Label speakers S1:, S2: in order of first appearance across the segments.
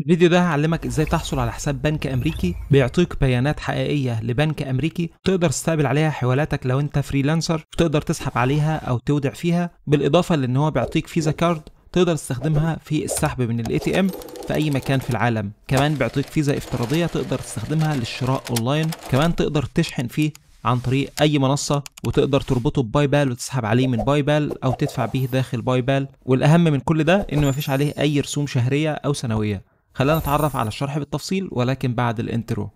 S1: الفيديو ده هعلمك ازاي تحصل على حساب بنك امريكي بيعطيك بيانات حقيقيه لبنك امريكي تقدر تستقبل عليها حوالاتك لو انت فريلانسر وتقدر تسحب عليها او تودع فيها بالاضافه لان هو بيعطيك فيزا كارد تقدر تستخدمها في السحب من الاي تي ام في اي مكان في العالم كمان بيعطيك فيزا افتراضيه تقدر تستخدمها للشراء اونلاين كمان تقدر تشحن فيه عن طريق اي منصه وتقدر تربطه بباي بال وتسحب عليه من باي بال او تدفع بيه داخل باي بال والاهم من كل ده انه مفيش عليه اي رسوم شهريه او سنويه خلينا نتعرف على الشرح بالتفصيل ولكن بعد الانترو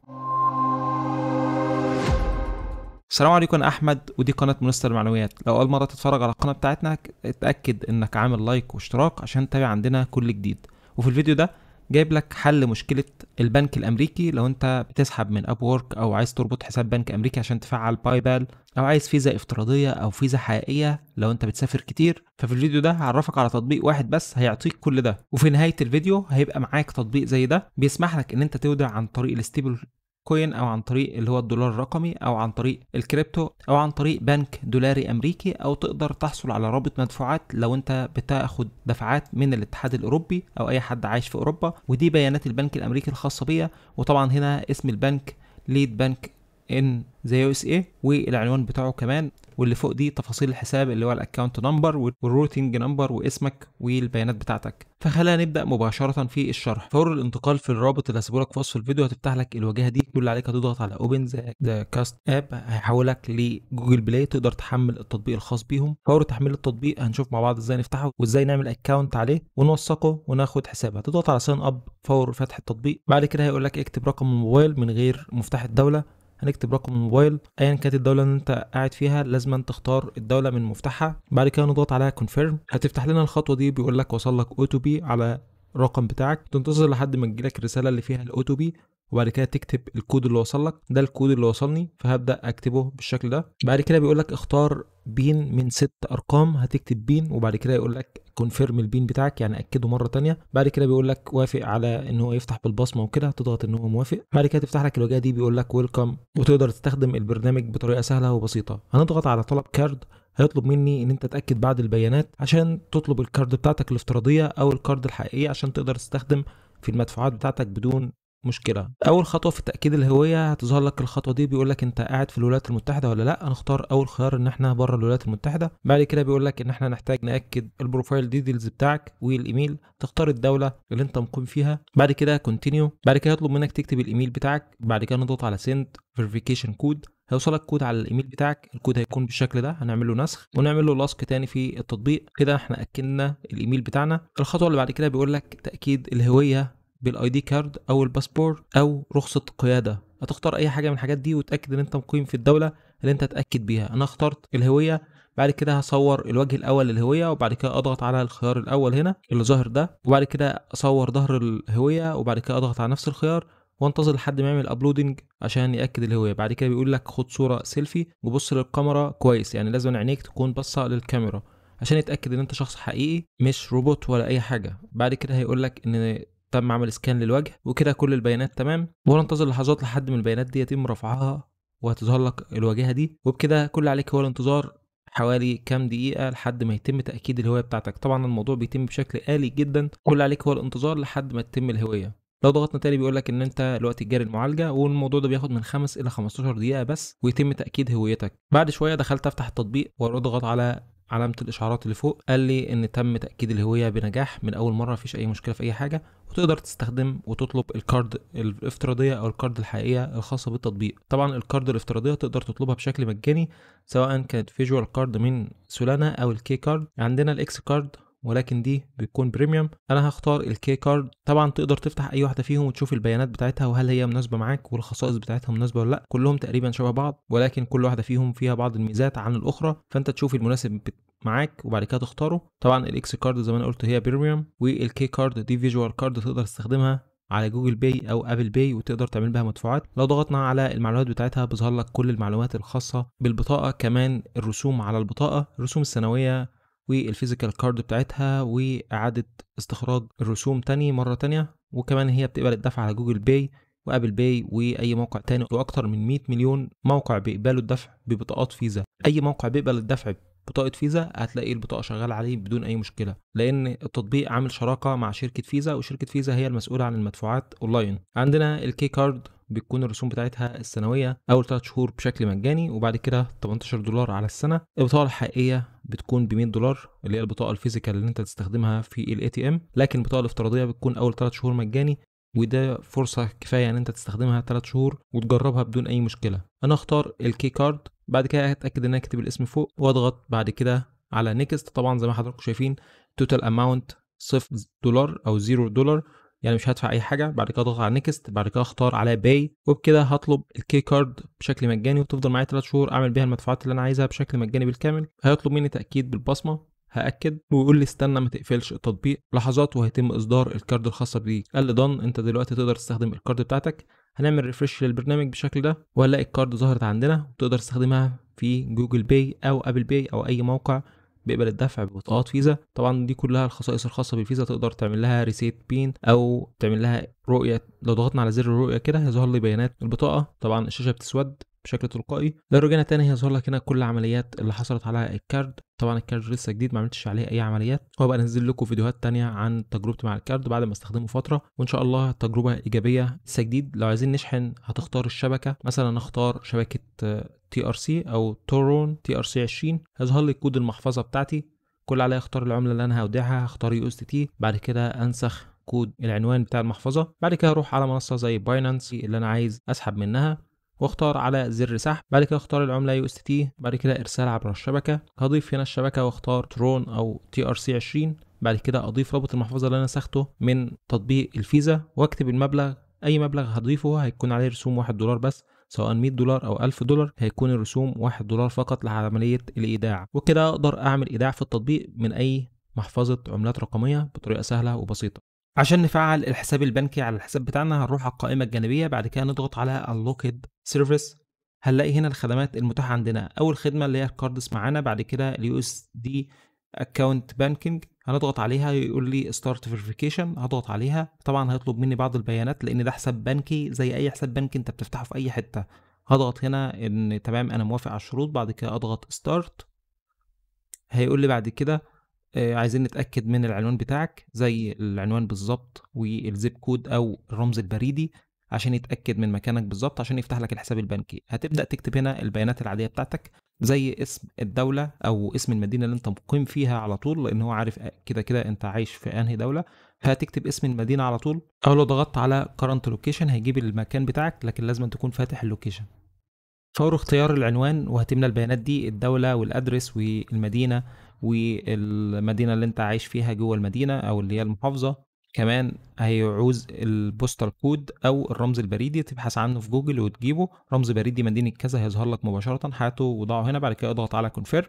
S1: السلام عليكم انا احمد ودي قناه منصه المعنويات لو اول مره تتفرج على القناه بتاعتنا اتاكد انك عامل لايك واشتراك عشان تتابع عندنا كل جديد وفي الفيديو ده جايب لك حل مشكله البنك الامريكي لو انت بتسحب من اب وورك او عايز تربط حساب بنك امريكي عشان تفعل باي بال او عايز فيزا افتراضيه او فيزا حقيقيه لو انت بتسافر كتير ففي الفيديو ده هعرفك على تطبيق واحد بس هيعطيك كل ده وفي نهايه الفيديو هيبقى معاك تطبيق زي ده بيسمح لك ان انت تودع عن طريق الستيبل كوين او عن طريق اللي هو الدولار الرقمي او عن طريق الكريبتو او عن طريق بنك دولاري امريكي او تقدر تحصل على رابط مدفوعات لو انت بتاخد دفعات من الاتحاد الاوروبي او اي حد عايش في اوروبا ودي بيانات البنك الامريكي الخاصه بيا وطبعا هنا اسم البنك ليد بنك ان زي يو اس اي والعنوان بتاعه كمان واللي فوق دي تفاصيل الحساب اللي هو الاكونت نمبر والروتنج نمبر واسمك والبيانات بتاعتك فخلينا نبدا مباشره في الشرح فور الانتقال في الرابط اللي لك في وصف الفيديو هتفتح لك الواجهه دي كل اللي عليك هتضغط على اوبن ذا كاست اب هيحولك لجوجل بلاي تقدر تحمل التطبيق الخاص بيهم فور تحميل التطبيق هنشوف مع بعض ازاي نفتحه وازاي نعمل اكونت عليه ونوثقه وناخد حساب هتضغط على ساين اب فور فتح التطبيق بعد كده هيقول لك اكتب رقم الموبايل من غير مفتاح الدوله هنكتب رقم الموبايل ايا كانت الدوله اللي انت قاعد فيها لازم أن تختار الدوله من مفتاحها بعد كده نضغط على كونفيرم هتفتح لنا الخطوه دي بيقول لك وصل لك او بي على الرقم بتاعك تنتظر لحد ما تجيلك الرساله اللي فيها الاو بي وبعد كده تكتب الكود اللي وصل لك ده الكود اللي وصلني فهبدا اكتبه بالشكل ده بعد كده بيقول لك اختار بين من ست ارقام هتكتب بين وبعد كده يقول لك كونفيرم البين بتاعك يعني اكده مره تانية بعد كده بيقول لك وافق على ان هو يفتح بالبصمه وكده هتضغط ان هو موافق بعد كده تفتح لك الواجهه دي بيقول لك ويلكم وتقدر تستخدم البرنامج بطريقه سهله وبسيطه هنضغط على طلب كارد هيطلب مني ان انت تاكد بعد البيانات عشان تطلب الكارد بتاعتك الافتراضيه او الكارد الحقيقيه عشان تقدر تستخدم في المدفوعات بتاعتك بدون مشكله اول خطوه في تاكيد الهويه هتظهر لك الخطوه دي بيقول لك انت قاعد في الولايات المتحده ولا لا هنختار اول خيار ان احنا بره الولايات المتحده بعد كده بيقول لك ان احنا نحتاج ناكد البروفايل ديتيلز بتاعك والايميل تختار الدوله اللي انت مقيم فيها بعد كده كونتينيو بعد كده يطلب منك تكتب الايميل بتاعك بعد كده نضغط على سند فيريفيكيشن كود هيوصلك كود على الايميل بتاعك الكود هيكون بالشكل ده هنعمل له نسخ ونعمل له لصق تاني في التطبيق كده احنا اكدنا الايميل بتاعنا الخطوه اللي بعد كده بيقول لك تاكيد الهويه بالاي دي كارد او الباسبور او رخصه قياده هتختار اي حاجه من الحاجات دي وتاكد ان انت مقيم في الدوله اللي انت تاكد بيها انا اخترت الهويه بعد كده هصور الوجه الاول للهويه وبعد كده اضغط على الخيار الاول هنا اللي ظاهر ده وبعد كده اصور ظهر الهويه وبعد كده اضغط على نفس الخيار وانتظر لحد ما يعمل ابلودنج عشان ياكد الهويه بعد كده بيقول لك خد صوره سيلفي وبص للكاميرا كويس يعني لازم عينيك تكون باصه للكاميرا عشان يتاكد ان انت شخص حقيقي مش روبوت ولا اي حاجه بعد كده هيقول لك ان تم عمل سكان للوجه وكده كل البيانات تمام وننتظر لحظات لحد ما البيانات دي يتم رفعها وهتظهر لك الواجهه دي وبكده كل عليك هو الانتظار حوالي كام دقيقة لحد ما يتم تأكيد الهوية بتاعتك طبعا الموضوع بيتم بشكل آلي جدا كل عليك هو الانتظار لحد ما تتم الهوية لو ضغطنا تاني بيقول لك ان انت الوقت جاري المعالجه والموضوع ده بياخد من 5 الى 15 دقيقه بس ويتم تاكيد هويتك بعد شويه دخلت افتح التطبيق واضغط على علامه الاشعارات اللي فوق قال لي ان تم تاكيد الهويه بنجاح من اول مره مفيش اي مشكله في اي حاجه وتقدر تستخدم وتطلب الكارد الافتراضيه او الكارد الحقيقيه الخاصه بالتطبيق طبعا الكارد الافتراضيه تقدر تطلبها بشكل مجاني سواء كانت فيجوال كارد من سولانا او الكي كارد عندنا الاكس كارد ولكن دي بتكون بريميوم انا هختار الكي كارد طبعا تقدر تفتح اي واحده فيهم وتشوف البيانات بتاعتها وهل هي مناسبه معاك والخصائص بتاعتها مناسبه ولا لا كلهم تقريبا شبه بعض ولكن كل واحده فيهم فيها بعض الميزات عن الاخرى فانت تشوف المناسب معاك وبعد كده تختاره طبعا الاكس كارد زي ما انا قلت هي بريميوم والكي كارد دي فيجوال كارد تقدر تستخدمها على جوجل باي او ابل باي وتقدر تعمل بها مدفوعات لو ضغطنا على المعلومات بتاعتها بيظهر لك كل المعلومات الخاصه بالبطاقه كمان الرسوم على البطاقه الرسوم السنويه والفيزيكال كارد بتاعتها واعاده استخراج الرسوم تاني مره تانية وكمان هي بتقبل الدفع على جوجل باي وابل باي واي موقع تاني واكتر من 100 مليون موقع بيقبلوا الدفع ببطاقات فيزا اي موقع بيقبل الدفع بطاقه فيزا هتلاقي البطاقه شغاله عليه بدون اي مشكله لان التطبيق عامل شراكه مع شركه فيزا وشركه فيزا هي المسؤوله عن المدفوعات اونلاين عندنا الكي كارد بتكون الرسوم بتاعتها السنويه اول 3 شهور بشكل مجاني وبعد كده 18 دولار على السنه البطاقه الحقيقيه بتكون ب 100 دولار اللي هي البطاقه الفيزيكال اللي انت تستخدمها في الاي تي ام لكن البطاقه الافتراضيه بتكون اول 3 شهور مجاني وده فرصة كفاية ان انت تستخدمها 3 شهور وتجربها بدون اي مشكلة انا اختار الكي كارد بعد كده هتأكد ان انا اكتب الاسم فوق واضغط بعد كده على نيكست طبعا زي ما حضراتكم شايفين توتال اماونت صفر دولار او زيرو دولار يعني مش هدفع اي حاجه بعد كده اضغط على نيكست بعد كده اختار على باي وبكده هطلب الكي كارد بشكل مجاني وتفضل معايا 3 شهور اعمل بيها المدفوعات اللي انا عايزها بشكل مجاني بالكامل هيطلب مني تاكيد بالبصمه هاكد ويقول لي استنى ما تقفلش التطبيق لحظات وهيتم اصدار الكارد الخاصه بيك قال لي دون انت دلوقتي تقدر تستخدم الكارد بتاعتك هنعمل ريفرش للبرنامج بالشكل ده وهنلاقي الكارد ظهرت عندنا وتقدر تستخدمها في جوجل باي او ابل باي او اي موقع بيقبل الدفع ببطاقات فيزا طبعا دي كلها الخصائص الخاصه بالفيزا تقدر تعمل لها ريسيت بين او تعمل لها رؤيه لو ضغطنا على زر الرؤيه كده هيظهر لي بيانات البطاقه طبعا الشاشه بتسود بشكل تلقائي لو رجعنا تاني هيظهر لك هنا كل العمليات اللي حصلت على الكارد طبعا الكارد لسه جديد ما عملتش عليه اي عمليات وهبقى انزل لكم فيديوهات تانية عن تجربتي مع الكارد بعد ما استخدمه فتره وان شاء الله تجربه ايجابيه لسه جديد لو عايزين نشحن هتختار الشبكه مثلا نختار شبكه تي ار سي او تورون تي ار سي 20 هيظهر لي كود المحفظه بتاعتي كل عليا اختار العمله اللي انا هودعها هختار يو اس تي بعد كده انسخ كود العنوان بتاع المحفظه بعد كده اروح على منصه زي باينانس اللي انا عايز اسحب منها واختار على زر سحب بعد كده اختار العمله يو اس تي بعد كده ارسال عبر الشبكه هضيف هنا الشبكه واختار ترون او تي ار سي 20 بعد كده اضيف رابط المحفظه اللي انا نسخته من تطبيق الفيزا واكتب المبلغ اي مبلغ هضيفه هيكون عليه رسوم 1 دولار بس سواء 100 دولار او 1000 دولار هيكون الرسوم 1 دولار فقط لعمليه الايداع وكده اقدر اعمل ايداع في التطبيق من اي محفظه عملات رقميه بطريقه سهله وبسيطه عشان نفعل الحساب البنكي على الحساب بتاعنا هنروح على القائمه الجانبيه بعد كده نضغط على اللوكيد سيرفيس هنلاقي هنا الخدمات المتاحه عندنا اول خدمه اللي هي الكاردس معانا بعد كده اليو اس دي اكونت بانكينج هنضغط عليها يقول لي ستارت فيريفيكيشن هضغط عليها طبعا هيطلب مني بعض البيانات لان ده حساب بنكي زي اي حساب بنكي انت بتفتحه في اي حته هضغط هنا ان تمام انا موافق على الشروط بعد كده اضغط ستارت هيقول لي بعد كده آه، عايزين نتاكد من العنوان بتاعك زي العنوان بالظبط والزيب كود او الرمز البريدي عشان يتاكد من مكانك بالظبط عشان يفتح لك الحساب البنكي هتبدا تكتب هنا البيانات العاديه بتاعتك زي اسم الدوله او اسم المدينه اللي انت مقيم فيها على طول لان هو عارف كده كده انت عايش في انهي دوله هتكتب اسم المدينه على طول او لو ضغطت على current location هيجيب المكان بتاعك لكن لازم تكون فاتح اللوكيشن فور اختيار العنوان وهتملى البيانات دي الدولة والأدرس والمدينة والمدينة اللي أنت عايش فيها جوه المدينة أو اللي هي المحافظة كمان هيعوز البوستال كود او الرمز البريدي تبحث عنه في جوجل وتجيبه رمز بريدي مدينه كذا هيظهر لك مباشره هاته وضعه هنا بعد كده اضغط على كونفيرم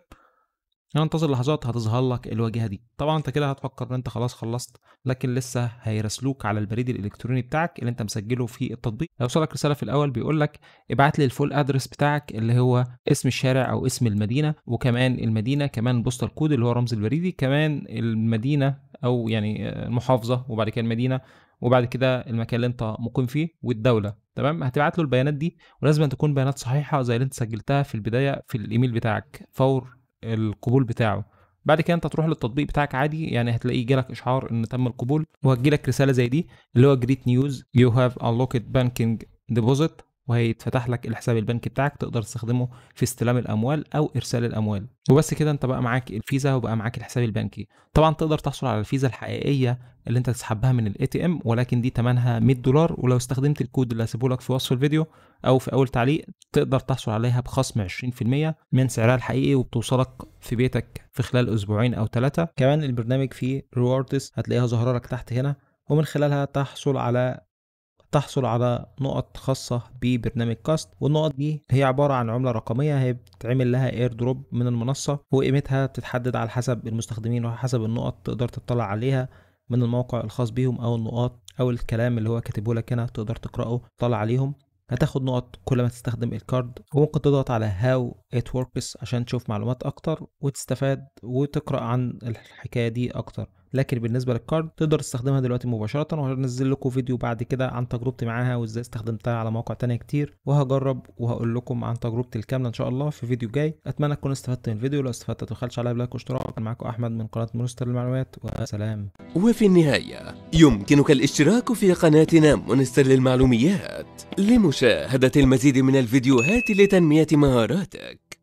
S1: هننتظر لحظات هتظهر لك الواجهه دي طبعا انت كده هتفكر ان انت خلاص خلصت لكن لسه هيرسلوك على البريد الالكتروني بتاعك اللي انت مسجله في التطبيق هيوصلك رساله في الاول بيقول لك ابعت لي الفول ادرس بتاعك اللي هو اسم الشارع او اسم المدينه وكمان المدينه كمان بوستر كود اللي هو رمز البريدي كمان المدينه او يعني آه، المحافظه وبعد كده المدينه وبعد كده المكان اللي انت مقيم فيه والدوله تمام هتبعت له البيانات دي ولازم تكون بيانات صحيحه زي اللي انت سجلتها في البدايه في الايميل بتاعك فور القبول بتاعه بعد كده انت تروح للتطبيق بتاعك عادي يعني هتلاقيه جالك اشعار ان تم القبول وهتجيلك رساله زي دي اللي هو جريت نيوز يو هاف unlocked banking deposit وهيتفتح لك الحساب البنكي بتاعك تقدر تستخدمه في استلام الاموال او ارسال الاموال وبس كده انت بقى معاك الفيزا وبقى معاك الحساب البنكي طبعا تقدر تحصل على الفيزا الحقيقيه اللي انت تسحبها من الاي تي ام ولكن دي ثمنها 100 دولار ولو استخدمت الكود اللي هسيبه لك في وصف الفيديو او في اول تعليق تقدر تحصل عليها بخصم 20% من سعرها الحقيقي وبتوصلك في بيتك في خلال اسبوعين او ثلاثه كمان البرنامج فيه ريوردز هتلاقيها ظاهره لك تحت هنا ومن خلالها تحصل على تحصل على نقط خاصة ببرنامج كاست والنقط دي هي عبارة عن عملة رقمية هي بتعمل لها اير دروب من المنصة وقيمتها تتحدد على حسب المستخدمين وعلى حسب النقط تقدر تطلع عليها من الموقع الخاص بيهم او النقاط او الكلام اللي هو كاتبه لك هنا تقدر تقراه تطلع عليهم هتاخد نقط كل ما تستخدم الكارد وممكن تضغط على هاو ات وركس عشان تشوف معلومات اكتر وتستفاد وتقرا عن الحكايه دي اكتر لكن بالنسبه للكارد تقدر تستخدمها دلوقتي مباشره وهنزل لكم فيديو بعد كده عن تجربتي معاها وازاي استخدمتها على مواقع تانية كتير وهجرب وهقول لكم عن تجربتي الكامله ان شاء الله في فيديو جاي اتمنى تكونوا استفدتوا من الفيديو لو استفدت ما تبخلش عليا بلايك واشتراك كان معاكم احمد من قناه مونستر للمعلومات وسلام وفي النهايه يمكنك الاشتراك في قناتنا مونستر للمعلوميات لمشاهده المزيد من الفيديوهات لتنميه مهاراتك